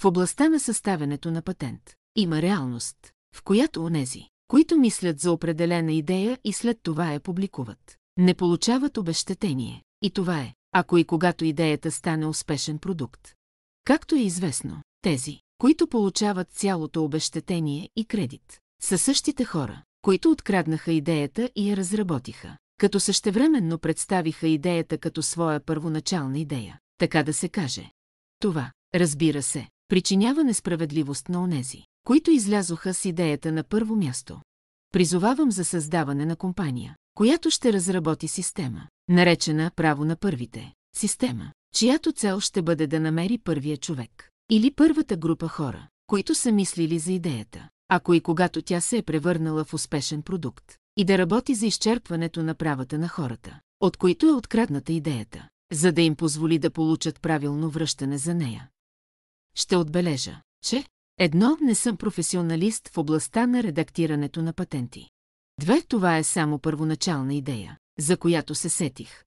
В областта на съставянето на патент има реалност, в която онези, които мислят за определена идея и след това я публикуват, не получават обещетение. И това е, ако и когато идеята стане успешен продукт. Както е известно, тези, които получават цялото обещетение и кредит, са същите хора, които откраднаха идеята и я разработиха, като същевременно представиха идеята като своя първоначална идея, така да се каже. Това, разбира се, причинява несправедливост на онези, които излязоха с идеята на първо място. Призовавам за създаване на компания, която ще разработи система, наречена право на първите. Система, чиято цел ще бъде да намери първия човек или първата група хора, които са мислили за идеята, ако и когато тя се е превърнала в успешен продукт, и да работи за изчерпването на правата на хората, от които е открадната идеята, за да им позволи да получат правилно връщане за нея ще отбележа, че едно не съм професионалист в областта на редактирането на патенти. Две това е само първоначална идея, за която се сетих.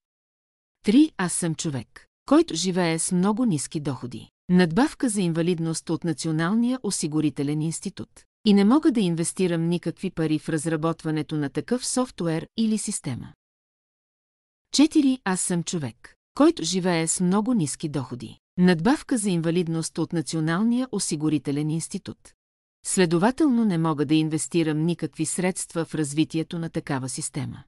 Три аз съм човек, който живее с много ниски доходи. Надбавка за инвалидност от Националния осигурителен институт. И не мога да инвестирам никакви пари в разработването на такъв софтуер или система. Четири, Аз съм човек, който живее с много ниски доходи. Надбавка за инвалидност от Националния осигурителен институт. Следователно не мога да инвестирам никакви средства в развитието на такава система.